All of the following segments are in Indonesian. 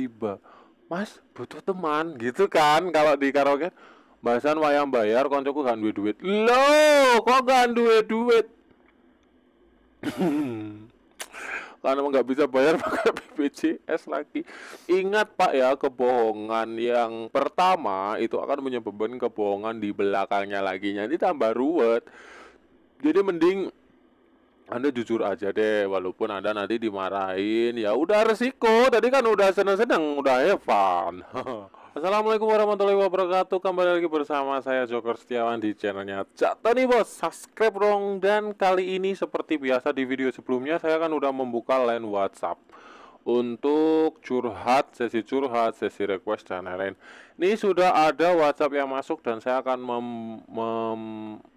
tiba-tiba mas butuh teman gitu kan kalau di karaoke bahasan wayang bayar koncoku gak duit duit lo kok gak duit duit karena nggak bisa bayar pakai BPJS lagi. Ingat Pak ya, kebohongan yang pertama itu akan menyebabkan kebohongan di belakangnya lagi. Nanti tambah ruwet. Jadi mending anda jujur aja deh, walaupun Anda nanti dimarahin. Ya udah resiko, tadi kan udah seneng-seneng, udah ya, have Assalamualaikum warahmatullahi wabarakatuh Kembali lagi bersama saya Joker Setiawan di channelnya Cak Tony Bos Subscribe dong Dan kali ini seperti biasa di video sebelumnya Saya kan udah membuka line Whatsapp untuk curhat, sesi curhat, sesi request dan lain-lain. Ini sudah ada WhatsApp yang masuk dan saya akan mem mem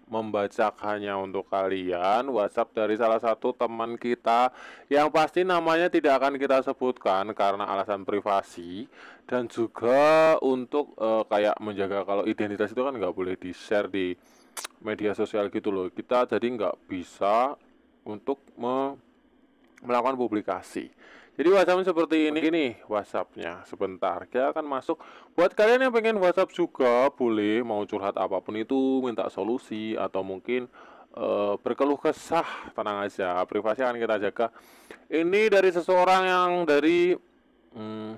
membacakannya untuk kalian. WhatsApp dari salah satu teman kita yang pasti namanya tidak akan kita sebutkan karena alasan privasi dan juga untuk uh, kayak menjaga kalau identitas itu kan nggak boleh di share di media sosial gitu loh. Kita jadi nggak bisa untuk me melakukan publikasi. Jadi WhatsApp seperti ini ini WhatsAppnya. Sebentar, kita akan masuk. Buat kalian yang pengen WhatsApp juga boleh mau curhat apapun itu, minta solusi atau mungkin uh, berkeluh kesah. Tenang aja, privasi akan kita jaga. Ini dari seseorang yang dari hmm,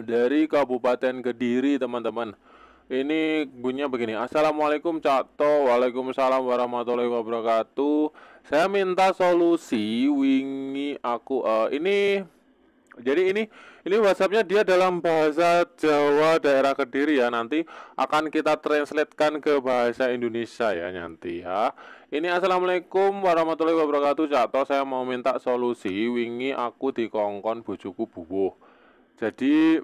dari Kabupaten Kediri, teman-teman ini bunyinya begini Assalamualaikum Cak To Waalaikumsalam warahmatullahi wabarakatuh Saya minta solusi wingi aku uh, Ini jadi ini ini WhatsAppnya dia dalam bahasa Jawa daerah Kediri ya nanti akan kita translatekan ke bahasa Indonesia ya nanti ya ini assalamualaikum warahmatullahi wabarakatuh Cak saya mau minta solusi wingi aku dikongkon bujuku bubuh jadi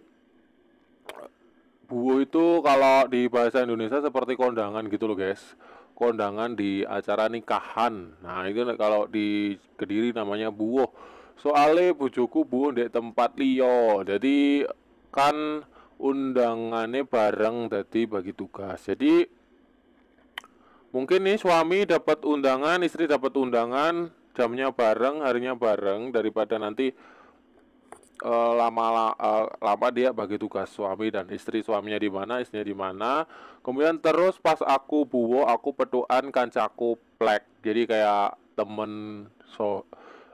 Buwo itu kalau di bahasa Indonesia seperti kondangan gitu loh guys. Kondangan di acara nikahan. Nah, itu kalau di Kediri namanya buwo. soalnya bujuku buwo di tempat liyo. Jadi kan undangannya bareng jadi bagi tugas. Jadi mungkin nih suami dapat undangan, istri dapat undangan, jamnya bareng, harinya bareng daripada nanti Eh, lama eh, lama dia bagi tugas suami dan istri suaminya di mana istrinya di mana kemudian terus pas aku buwo aku petuan kancaku plek jadi kayak temen so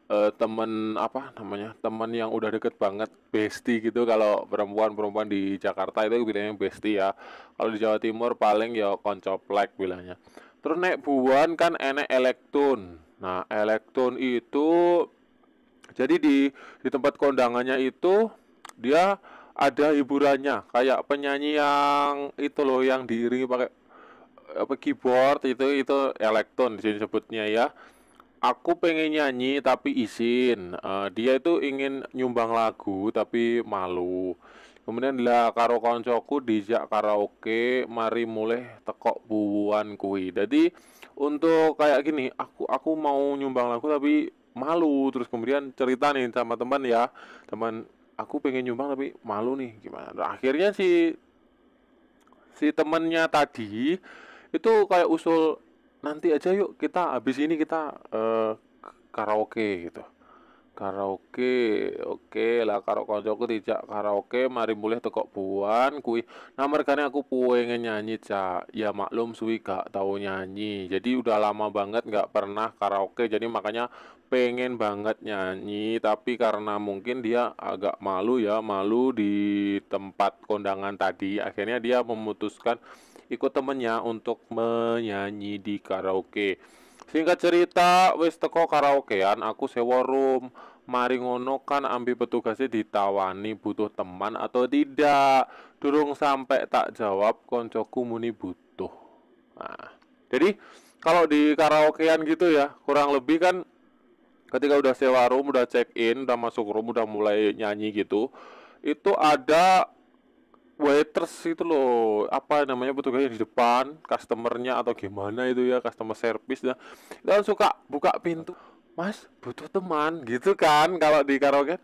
uh, temen apa namanya temen yang udah deket banget bestie gitu kalau perempuan perempuan di Jakarta itu bilangnya bestie ya kalau di Jawa Timur paling ya konco plek bilangnya terus naik buwan kan enek elektron nah elektron itu jadi di di tempat kondangannya itu dia ada hiburannya kayak penyanyi yang itu loh yang diiringi pakai apa keyboard itu itu elektron disini sebutnya ya. Aku pengen nyanyi tapi izin. Uh, dia itu ingin nyumbang lagu tapi malu. Kemudian lah karo koncoku dijak karaoke, mari mulai tekok buwan kui. Jadi untuk kayak gini, aku aku mau nyumbang lagu tapi malu terus kemudian cerita nih sama teman ya teman aku pengen nyumbang tapi malu nih gimana nah, akhirnya si si temennya tadi itu kayak usul nanti aja yuk kita habis ini kita uh, karaoke gitu karaoke oke lah karo koncoku tidak karaoke mari mulai tekok puan kui nah mergane aku pengen nyanyi cak ya maklum suwi gak tahu nyanyi jadi udah lama banget nggak pernah karaoke jadi makanya pengen banget nyanyi tapi karena mungkin dia agak malu ya malu di tempat kondangan tadi akhirnya dia memutuskan ikut temennya untuk menyanyi di karaoke singkat cerita wis teko karaokean aku sewa room mari ngono kan ambil petugasnya ditawani butuh teman atau tidak durung sampai tak jawab koncoku muni butuh nah, jadi kalau di karaokean gitu ya kurang lebih kan ketika udah sewa room udah check in udah masuk room udah mulai nyanyi gitu itu ada waiters itu loh apa namanya petugasnya di depan customernya atau gimana itu ya customer service dan dan suka buka pintu mas butuh teman gitu kan kalau di karaoke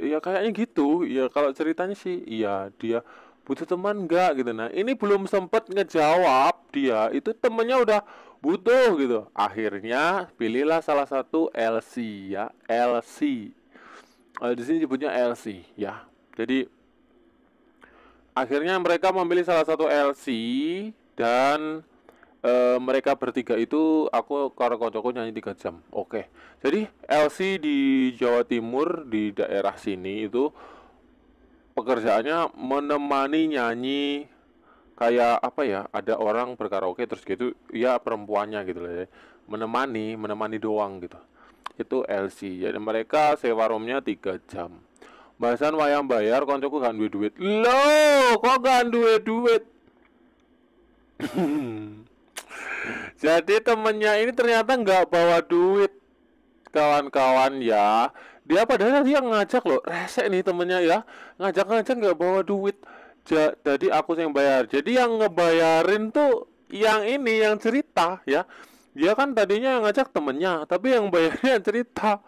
ya kayaknya gitu ya kalau ceritanya sih iya dia butuh teman nggak gitu nah ini belum sempet ngejawab dia itu temennya udah butuh gitu akhirnya pilihlah salah satu LC ya LC uh, eh, di sini disebutnya LC ya jadi akhirnya mereka memilih salah satu LC dan e, mereka bertiga itu aku karo kocokku nyanyi tiga jam oke jadi LC di Jawa Timur di daerah sini itu pekerjaannya menemani nyanyi kayak apa ya ada orang berkaraoke terus gitu ya perempuannya gitu loh ya. menemani menemani doang gitu itu LC jadi mereka sewa roomnya tiga jam bahasan wayang bayar koncoku gak duit duit lo kok gak duit duit jadi temennya ini ternyata nggak bawa duit kawan-kawan ya dia ya, padahal dia ngajak loh rese nih temennya ya ngajak-ngajak nggak bawa duit jadi aku yang bayar jadi yang ngebayarin tuh yang ini yang cerita ya dia kan tadinya ngajak temennya tapi yang bayarnya cerita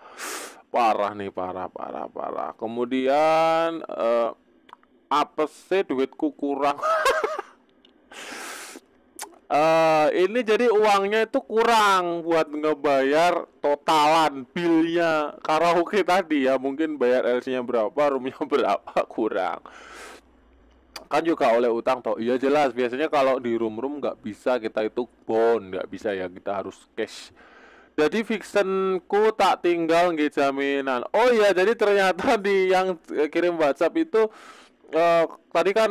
parah nih parah parah parah kemudian uh, eh, apa sih duitku kurang Uh, ini jadi uangnya itu kurang buat ngebayar totalan bilnya karaoke tadi ya mungkin bayar LC-nya berapa, roomnya berapa kurang kan juga oleh utang toh iya jelas biasanya kalau di room room nggak bisa kita itu bond nggak bisa ya kita harus cash jadi fictionku tak tinggal nggih jaminan oh iya jadi ternyata di yang kirim WhatsApp itu uh, tadi kan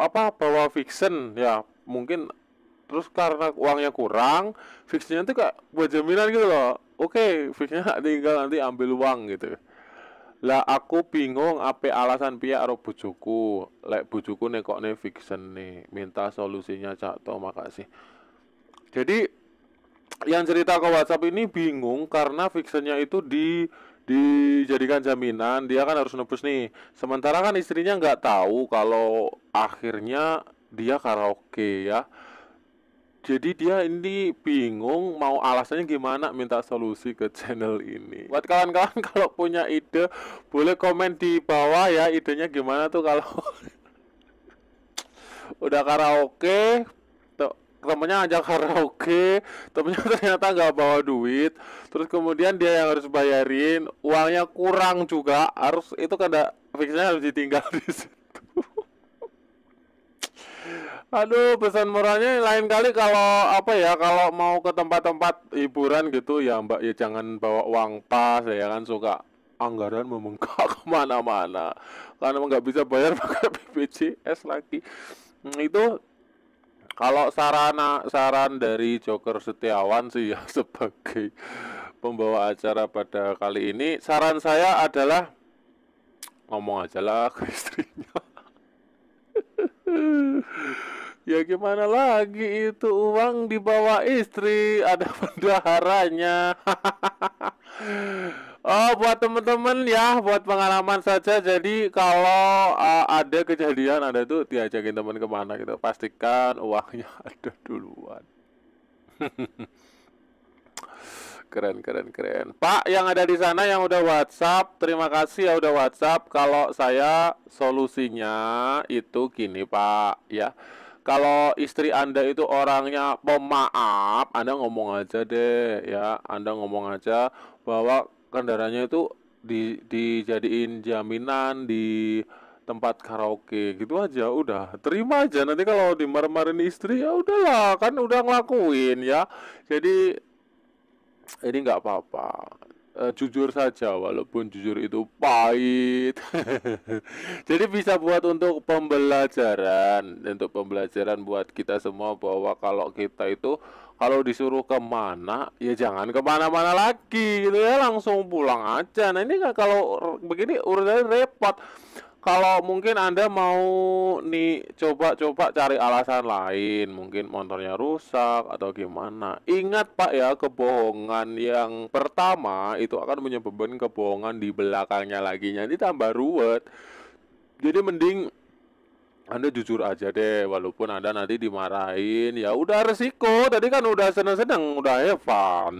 apa bawa fiction ya mungkin terus karena uangnya kurang fixnya tuh kayak buat jaminan gitu loh oke okay, fixnya tinggal nanti ambil uang gitu lah aku bingung apa alasan pihak roh bujuku lek bujuku nih kok nih fiction nih minta solusinya cak to makasih jadi yang cerita ke WhatsApp ini bingung karena fictionnya itu di dijadikan jaminan dia kan harus nebus nih sementara kan istrinya nggak tahu kalau akhirnya dia karaoke ya jadi dia ini bingung mau alasannya gimana minta solusi ke channel ini. Buat kalian-kalian kalau punya ide boleh komen di bawah ya idenya gimana tuh kalau udah karaoke temennya ajak karaoke temennya ternyata nggak bawa duit terus kemudian dia yang harus bayarin uangnya kurang juga harus itu kada fixnya harus ditinggal di situ Aduh, pesan moralnya lain kali kalau apa ya, kalau mau ke tempat-tempat hiburan gitu ya Mbak ya jangan bawa uang pas ya kan suka anggaran membengkak kemana-mana karena nggak bisa bayar pakai BPJS lagi hmm, itu kalau sarana saran dari Joker Setiawan sih ya sebagai pembawa acara pada kali ini saran saya adalah ngomong aja lah ke istrinya Ya gimana lagi itu uang dibawa istri ada pendaharanya. oh buat temen-temen ya buat pengalaman saja jadi kalau uh, ada kejadian ada tuh diajakin temen kemana gitu pastikan uangnya ada duluan. keren keren keren Pak yang ada di sana yang udah WhatsApp terima kasih ya udah WhatsApp kalau saya solusinya itu gini Pak ya kalau istri Anda itu orangnya pemaaf, Anda ngomong aja deh ya, Anda ngomong aja bahwa kendaraannya itu di dijadiin jaminan di tempat karaoke gitu aja udah terima aja nanti kalau dimarmarin istri ya udahlah kan udah ngelakuin ya jadi ini nggak apa-apa uh, jujur saja walaupun jujur itu pahit. Jadi bisa buat untuk pembelajaran, untuk pembelajaran buat kita semua bahwa kalau kita itu kalau disuruh kemana ya jangan kemana-mana lagi gitu ya langsung pulang aja. Nah ini kalau begini urutannya repot kalau mungkin Anda mau nih coba-coba cari alasan lain, mungkin motornya rusak atau gimana. Ingat Pak ya, kebohongan yang pertama itu akan menyebabkan kebohongan di belakangnya lagi nanti tambah ruwet. Jadi mending anda jujur aja deh, walaupun Anda nanti dimarahin, ya udah resiko. Tadi kan udah seneng-seneng, udah have ya, fun.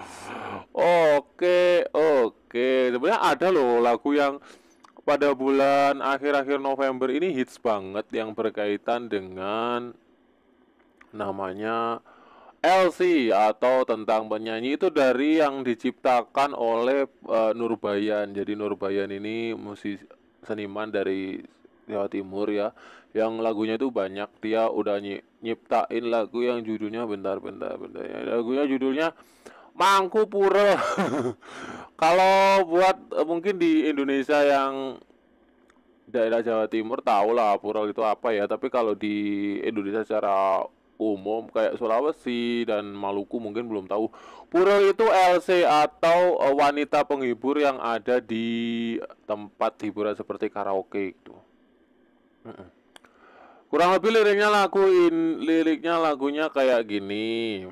oke, oke. Sebenarnya ada loh lagu yang pada bulan akhir-akhir November ini hits banget yang berkaitan dengan namanya LC atau tentang penyanyi itu dari yang diciptakan oleh uh, eh, Nurbayan. Jadi Nurbayan ini musisi seniman dari Jawa Timur ya yang lagunya itu banyak dia udah ny nyiptain lagu yang judulnya bentar bentar bentar lagunya judulnya Mangku Pura Kalau buat uh, mungkin di Indonesia yang daerah Jawa Timur tahu lah Pural itu apa ya, tapi kalau di Indonesia secara umum kayak Sulawesi dan Maluku mungkin belum tahu. Purel itu LC atau uh, wanita penghibur yang ada di tempat hiburan seperti karaoke itu. Kurang lebih liriknya lagu in, liriknya lagunya kayak gini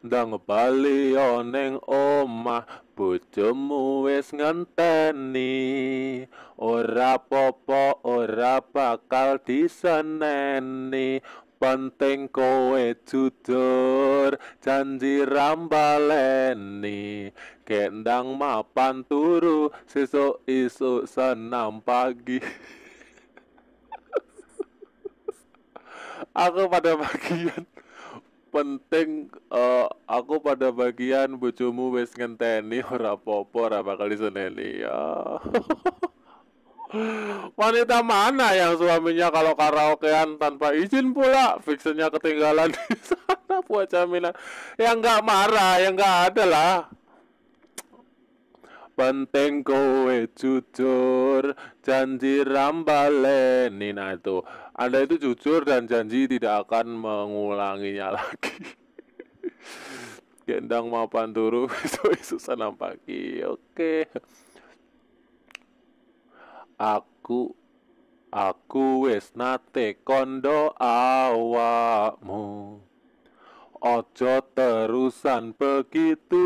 ndang bali oneng omah bojomu wis ngenteni ora popo ora bakal diseneni penting kowe jujur janji rambaleni kendang mapan turu sesuk isuk senam pagi aku pada bagian penting uh, aku pada bagian bojomu wis ngenteni ora popo apa ora bakal diseneni ya. Wanita mana yang suaminya kalau karaokean tanpa izin pula fiksinya ketinggalan di sana buat jaminan yang nggak marah yang nggak ada lah penting kowe jujur janji rambaleni nah itu anda itu jujur dan janji tidak akan mengulanginya lagi gendang mapan turu itu susah pagi oke aku aku wis nate kondo awakmu Ojo terusan begitu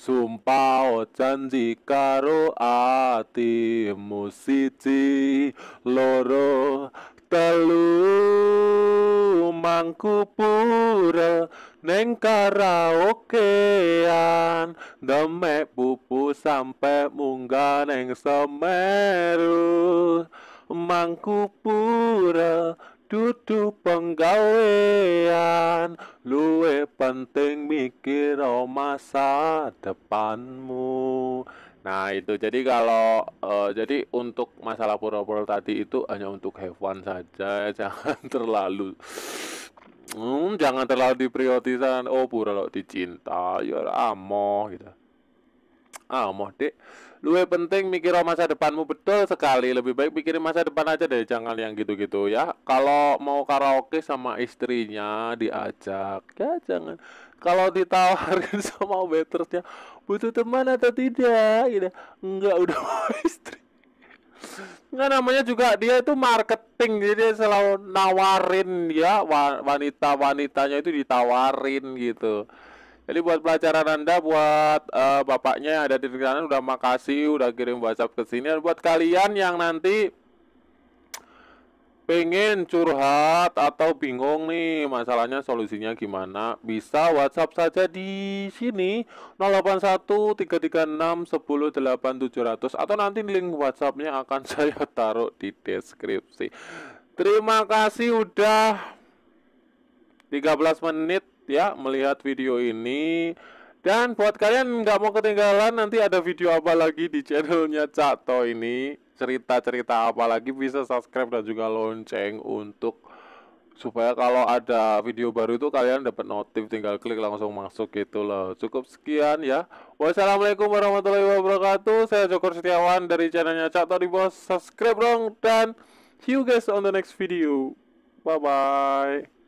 Sumpah janji karo ati siji loro telu mangku nengkara okean. karaokean demek pupu sampe munggah neng semeru mangku Dudu penggawean Luwe penting mikir oh masa depanmu Nah itu jadi kalau uh, jadi untuk masalah pura-pura tadi itu hanya untuk have saja Jangan terlalu hmm, Jangan terlalu diprioritaskan Oh pura lo dicinta Ya amoh gitu Amoh dek lebih penting mikir masa depanmu betul sekali. Lebih baik pikirin masa depan aja deh, jangan yang gitu-gitu ya. Kalau mau karaoke sama istrinya diajak, ya jangan kalau ditawarin sama waitersnya butuh teman atau tidak gitu enggak udah mau istri Nggak namanya juga dia itu marketing jadi selalu nawarin ya wanita wanitanya itu ditawarin gitu jadi buat pelajaran Anda, buat uh, bapaknya yang ada di sana udah makasih, udah kirim WhatsApp ke sini. Dan buat kalian yang nanti pengen curhat atau bingung nih masalahnya solusinya gimana bisa WhatsApp saja di sini 081 atau nanti link WhatsAppnya akan saya taruh di deskripsi terima kasih udah 13 menit ya melihat video ini dan buat kalian nggak mau ketinggalan nanti ada video apa lagi di channelnya Cato ini cerita-cerita apa lagi bisa subscribe dan juga lonceng untuk supaya kalau ada video baru itu kalian dapat notif tinggal klik langsung masuk gitu loh cukup sekian ya wassalamualaikum warahmatullahi wabarakatuh saya Joko Setiawan dari channelnya Cato di bawah subscribe dong dan see you guys on the next video bye bye